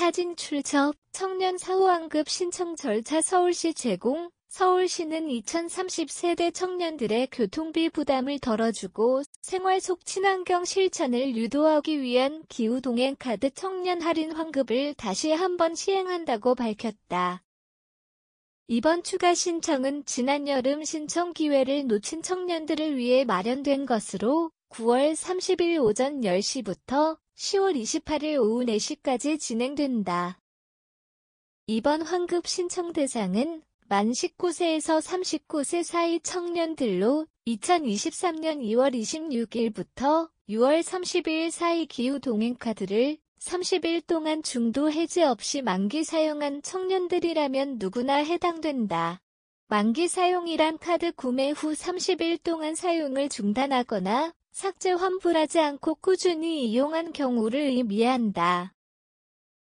사진 출처, 청년 사후환급 신청 절차 서울시 제공, 서울시는 2030세대 청년들의 교통비 부담을 덜어주고 생활 속 친환경 실천을 유도하기 위한 기후동행 카드 청년 할인 환급을 다시 한번 시행한다고 밝혔다. 이번 추가 신청은 지난 여름 신청 기회를 놓친 청년들을 위해 마련된 것으로 9월 30일 오전 10시부터 10월 28일 오후 4시까지 진행된다. 이번 환급 신청 대상은 만 19세에서 39세 사이 청년들로 2023년 2월 26일부터 6월 30일 사이 기후 동행카드를 30일 동안 중도 해지 없이 만기 사용한 청년들이라면 누구나 해당된다. 만기 사용이란 카드 구매 후 30일 동안 사용을 중단하거나 삭제 환불하지 않고 꾸준히 이용한 경우를 의미한다.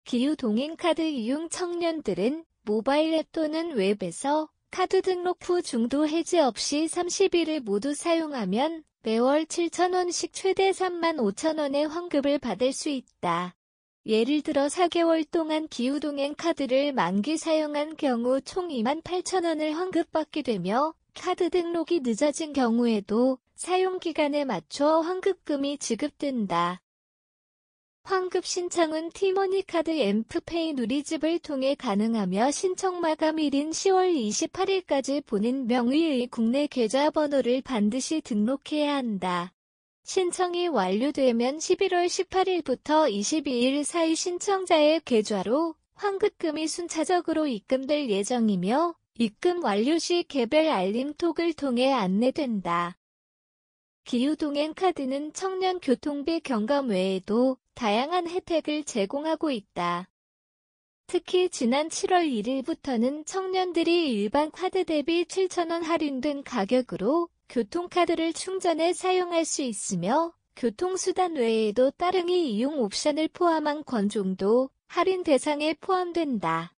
기후 동행카드 이용 청년들은 모바일 앱 또는 웹에서 카드 등록 후 중도 해지 없이 30일을 모두 사용하면 매월 7,000원씩 최대 35,000원의 환급을 받을 수 있다. 예를 들어 4개월 동안 기후동행 카드를 만기 사용한 경우 총 28,000원을 환급받게 되며 카드 등록이 늦어진 경우에도 사용 기간에 맞춰 환급금이 지급된다. 환급 신청은 티머니카드 앰프페이 누리집을 통해 가능하며 신청 마감일인 10월 28일까지 본인 명의의 국내 계좌번호를 반드시 등록해야 한다. 신청이 완료되면 11월 18일부터 22일 사이 신청자의 계좌로 환급금이 순차적으로 입금될 예정이며 입금 완료 시 개별 알림톡을 통해 안내된다. 기후동행 카드는 청년 교통비 경감 외에도 다양한 혜택을 제공하고 있다. 특히 지난 7월 1일부터는 청년들이 일반 카드 대비 7,000원 할인된 가격으로 교통카드를 충전해 사용할 수 있으며 교통수단 외에도 따릉이 이용 옵션을 포함한 권종도 할인 대상에 포함된다.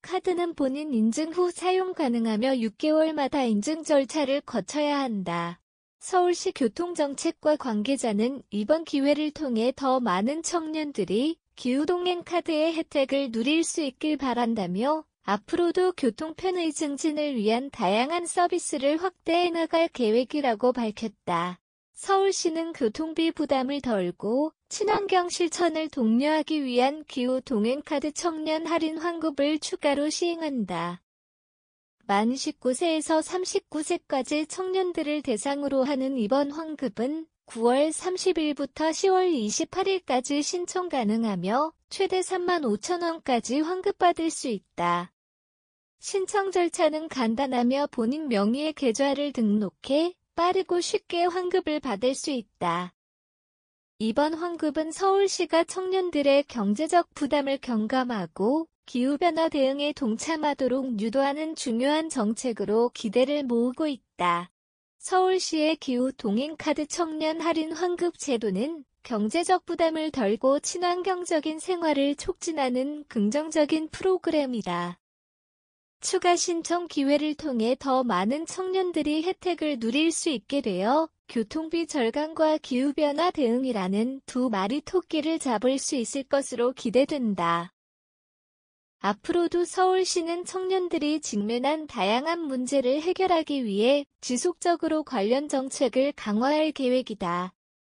카드는 본인 인증 후 사용 가능하며 6개월마다 인증 절차를 거쳐야 한다. 서울시 교통정책과 관계자는 이번 기회를 통해 더 많은 청년들이 기후동행 카드의 혜택을 누릴 수 있길 바란다며 앞으로도 교통 편의 증진을 위한 다양한 서비스를 확대해 나갈 계획이라고 밝혔다. 서울시는 교통비 부담을 덜고 친환경 실천을 독려하기 위한 기후 동행카드 청년 할인 환급을 추가로 시행한다. 만 19세에서 39세까지 청년들을 대상으로 하는 이번 환급은 9월 30일부터 10월 28일까지 신청 가능하며 최대 3만 5천원까지 환급받을 수 있다. 신청 절차는 간단하며 본인 명의의 계좌를 등록해 빠르고 쉽게 환급을 받을 수 있다. 이번 환급은 서울시가 청년들의 경제적 부담을 경감하고 기후변화 대응에 동참하도록 유도하는 중요한 정책으로 기대를 모으고 있다. 서울시의 기후 동행카드 청년 할인 환급 제도는 경제적 부담을 덜고 친환경적인 생활을 촉진하는 긍정적인 프로그램이다. 추가 신청 기회를 통해 더 많은 청년들이 혜택을 누릴 수 있게 되어 교통비 절감과 기후변화 대응이라는 두 마리 토끼를 잡을 수 있을 것으로 기대된다. 앞으로도 서울시는 청년들이 직면한 다양한 문제를 해결하기 위해 지속적으로 관련 정책을 강화할 계획이다.